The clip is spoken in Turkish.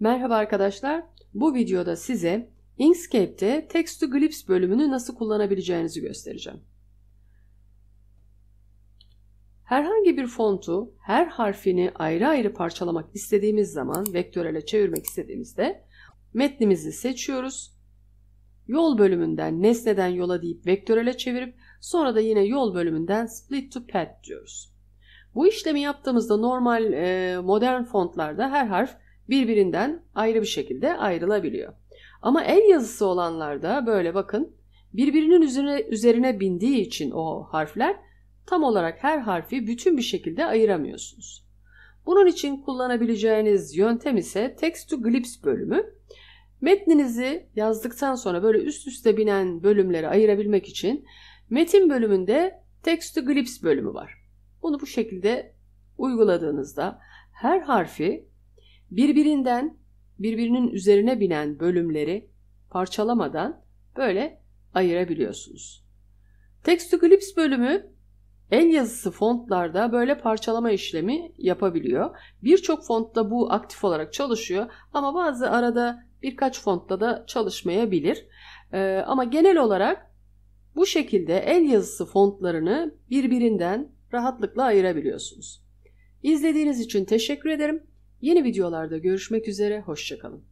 Merhaba arkadaşlar. Bu videoda size Inkscape'te Text to Glyphs bölümünü nasıl kullanabileceğinizi göstereceğim. Herhangi bir fontu, her harfini ayrı ayrı parçalamak istediğimiz zaman vektörele çevirmek istediğimizde metnimizi seçiyoruz. Yol bölümünden nesneden yola deyip vektörele çevirip sonra da yine yol bölümünden split to path diyoruz. Bu işlemi yaptığımızda normal e, modern fontlarda her harf birbirinden ayrı bir şekilde ayrılabiliyor. Ama el yazısı olanlarda böyle bakın birbirinin üzerine, üzerine bindiği için o harfler tam olarak her harfi bütün bir şekilde ayıramıyorsunuz. Bunun için kullanabileceğiniz yöntem ise text to Glyphs bölümü. Metninizi yazdıktan sonra böyle üst üste binen bölümleri ayırabilmek için metin bölümünde text to Glyphs bölümü var. Bunu bu şekilde uyguladığınızda her harfi birbirinden birbirinin üzerine binen bölümleri parçalamadan böyle ayırabiliyorsunuz. Text to bölümü el yazısı fontlarda böyle parçalama işlemi yapabiliyor. Birçok fontta bu aktif olarak çalışıyor ama bazı arada birkaç fontta da çalışmayabilir. Ee, ama genel olarak bu şekilde el yazısı fontlarını birbirinden rahatlıkla ayırabiliyorsunuz. İzlediğiniz için teşekkür ederim. Yeni videolarda görüşmek üzere, hoşçakalın.